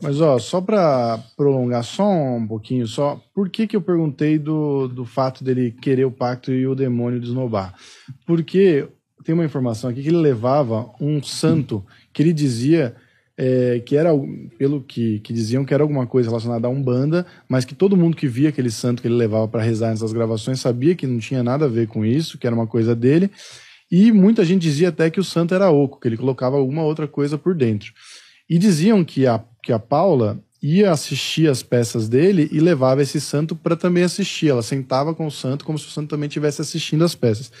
Mas ó, só para prolongar só um pouquinho só, por que que eu perguntei do, do fato dele querer o pacto e o demônio desnobar? Porque tem uma informação aqui que ele levava um santo que ele dizia é, que era, pelo que, que diziam, que era alguma coisa relacionada a Umbanda, mas que todo mundo que via aquele santo que ele levava para rezar nessas gravações sabia que não tinha nada a ver com isso, que era uma coisa dele. E muita gente dizia até que o santo era oco, que ele colocava alguma outra coisa por dentro. E diziam que a, que a Paula ia assistir as peças dele e levava esse santo para também assistir. Ela sentava com o santo como se o santo também estivesse assistindo as peças.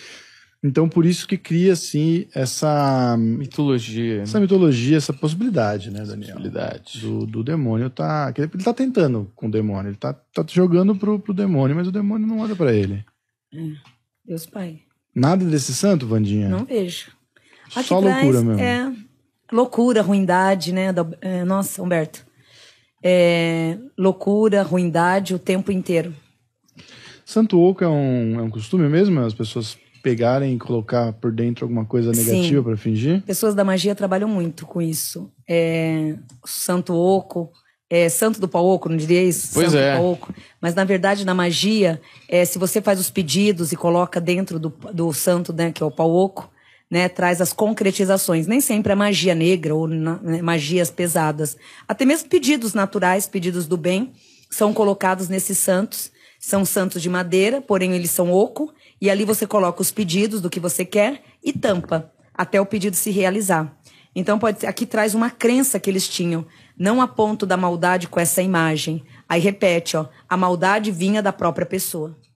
Então, por isso que cria, assim, essa... Hum, mitologia. Né? Essa mitologia, essa possibilidade, né, Daniel? Possibilidade. Do, do demônio tá... Ele tá tentando com o demônio. Ele tá, tá jogando pro, pro demônio, mas o demônio não olha para ele. É. Deus Pai. Nada desse santo, Vandinha? Não vejo. Só loucura mesmo. É, loucura, ruindade, né? Da, é, nossa, Humberto. É, loucura, ruindade o tempo inteiro. Santo Oco é um, é um costume mesmo? As pessoas pegarem e colocar por dentro alguma coisa negativa para fingir? Pessoas da magia trabalham muito com isso. É, santo Oco, é, Santo do Pau Oco, não diria isso? Pois santo é. Do pau oco. Mas na verdade, na magia, é, se você faz os pedidos e coloca dentro do, do santo, né, que é o Pau Oco, né, traz as concretizações. Nem sempre é magia negra ou né, magias pesadas. Até mesmo pedidos naturais, pedidos do bem, são colocados nesses santos. São santos de madeira, porém eles são oco, e ali você coloca os pedidos do que você quer e tampa até o pedido se realizar. Então pode aqui traz uma crença que eles tinham, não a ponto da maldade com essa imagem. Aí repete, ó, a maldade vinha da própria pessoa.